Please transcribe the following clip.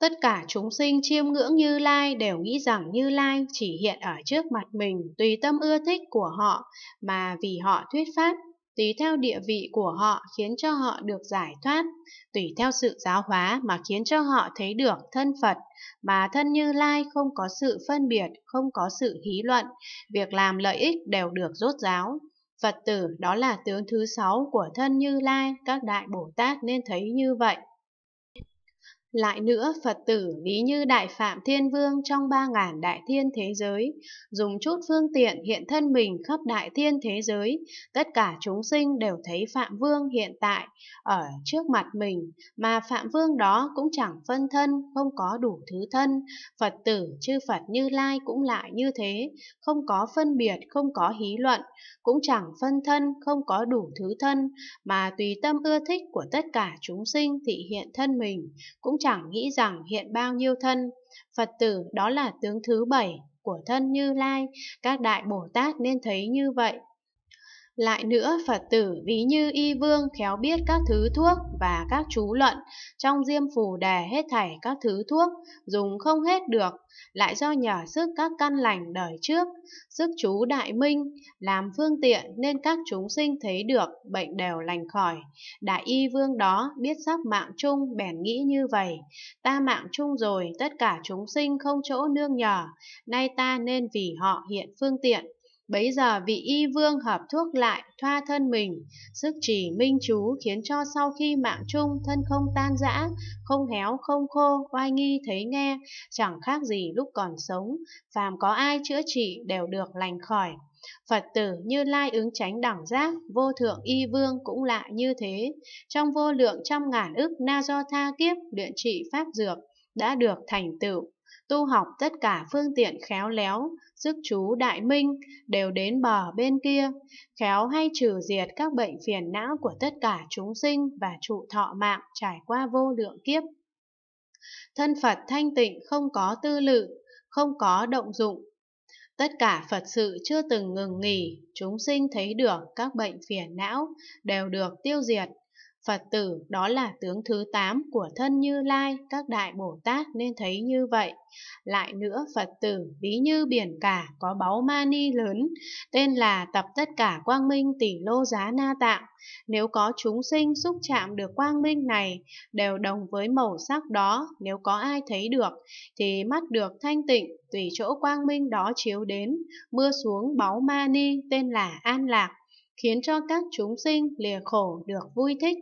Tất cả chúng sinh chiêm ngưỡng Như Lai đều nghĩ rằng Như Lai chỉ hiện ở trước mặt mình tùy tâm ưa thích của họ mà vì họ thuyết pháp, tùy theo địa vị của họ khiến cho họ được giải thoát, tùy theo sự giáo hóa mà khiến cho họ thấy được thân Phật, mà thân Như Lai không có sự phân biệt, không có sự hí luận, việc làm lợi ích đều được rốt giáo. Phật tử đó là tướng thứ sáu của thân Như Lai, các đại Bồ Tát nên thấy như vậy. Lại nữa, Phật tử ví như Đại Phạm Thiên Vương trong ba ngàn đại thiên thế giới, dùng chút phương tiện hiện thân mình khắp đại thiên thế giới, tất cả chúng sinh đều thấy Phạm Vương hiện tại, ở trước mặt mình, mà Phạm Vương đó cũng chẳng phân thân, không có đủ thứ thân, Phật tử chư Phật Như Lai cũng lại như thế, không có phân biệt, không có hí luận, cũng chẳng phân thân, không có đủ thứ thân, mà tùy tâm ưa thích của tất cả chúng sinh thị hiện thân mình, cũng chẳng nghĩ rằng hiện bao nhiêu thân. Phật tử đó là tướng thứ bảy của thân Như Lai, các đại Bồ Tát nên thấy như vậy. Lại nữa, Phật tử ví như y vương khéo biết các thứ thuốc và các chú luận, trong diêm phù đề hết thảy các thứ thuốc, dùng không hết được, lại do nhờ sức các căn lành đời trước, sức chú đại minh, làm phương tiện nên các chúng sinh thấy được, bệnh đều lành khỏi. Đại y vương đó biết sắp mạng chung bèn nghĩ như vậy, ta mạng chung rồi, tất cả chúng sinh không chỗ nương nhờ, nay ta nên vì họ hiện phương tiện Bấy giờ vị y vương hợp thuốc lại, thoa thân mình, sức trì minh chú khiến cho sau khi mạng chung thân không tan rã, không héo không khô, oai nghi thấy nghe, chẳng khác gì lúc còn sống, phàm có ai chữa trị đều được lành khỏi. Phật tử như lai ứng tránh đẳng giác, vô thượng y vương cũng lại như thế. Trong vô lượng trăm ngàn ức na do tha kiếp luyện trị pháp dược đã được thành tựu tu học tất cả phương tiện khéo léo, sức chú đại minh, đều đến bờ bên kia, khéo hay trừ diệt các bệnh phiền não của tất cả chúng sinh và trụ thọ mạng trải qua vô lượng kiếp. Thân Phật thanh tịnh không có tư lự, không có động dụng. Tất cả Phật sự chưa từng ngừng nghỉ, chúng sinh thấy được các bệnh phiền não đều được tiêu diệt, Phật tử đó là tướng thứ 8 của thân Như Lai, các đại Bồ Tát nên thấy như vậy. Lại nữa Phật tử ví như biển cả có báu mani lớn, tên là tập tất cả quang minh tỷ lô giá na tạng. Nếu có chúng sinh xúc chạm được quang minh này, đều đồng với màu sắc đó, nếu có ai thấy được, thì mắt được thanh tịnh, tùy chỗ quang minh đó chiếu đến, mưa xuống báu mani tên là an lạc khiến cho các chúng sinh lìa khổ được vui thích